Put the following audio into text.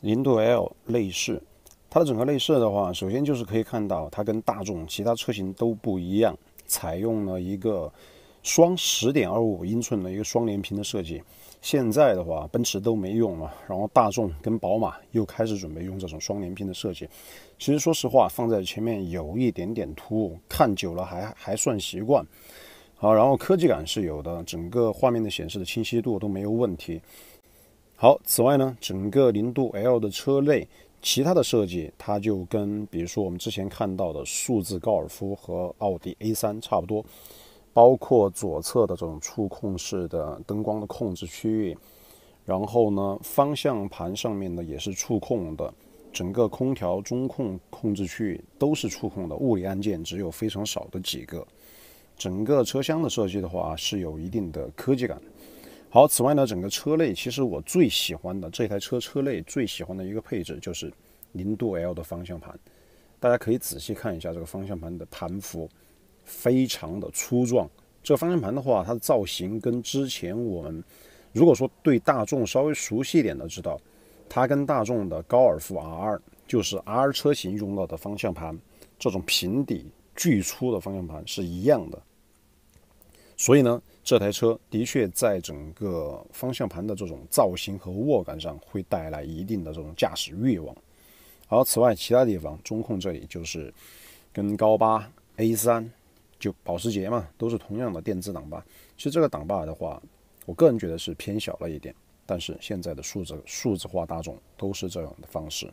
零度 L 内饰，它的整个内饰的话，首先就是可以看到它跟大众其他车型都不一样，采用了一个双十点二五英寸的一个双联屏的设计。现在的话，奔驰都没用了，然后大众跟宝马又开始准备用这种双联屏的设计。其实说实话，放在前面有一点点突，兀，看久了还还算习惯。好，然后科技感是有的，整个画面的显示的清晰度都没有问题。好，此外呢，整个零度 L 的车内其他的设计，它就跟比如说我们之前看到的数字高尔夫和奥迪 A3 差不多，包括左侧的这种触控式的灯光的控制区域，然后呢，方向盘上面呢也是触控的，整个空调中控控制区域都是触控的，物理按键只有非常少的几个，整个车厢的设计的话是有一定的科技感。好，此外呢，整个车内其实我最喜欢的这台车车内最喜欢的一个配置就是零度 L 的方向盘，大家可以仔细看一下这个方向盘的盘幅，非常的粗壮。这个方向盘的话，它的造型跟之前我们如果说对大众稍微熟悉一点的知道，它跟大众的高尔夫 R 就是 R 车型用到的方向盘这种平底巨粗的方向盘是一样的，所以呢。这台车的确在整个方向盘的这种造型和握感上，会带来一定的这种驾驶欲望。而此外，其他地方中控这里就是跟高八、A 三就保时捷嘛，都是同样的电子档把。其实这个档把的话，我个人觉得是偏小了一点，但是现在的数字数字化大众都是这样的方式。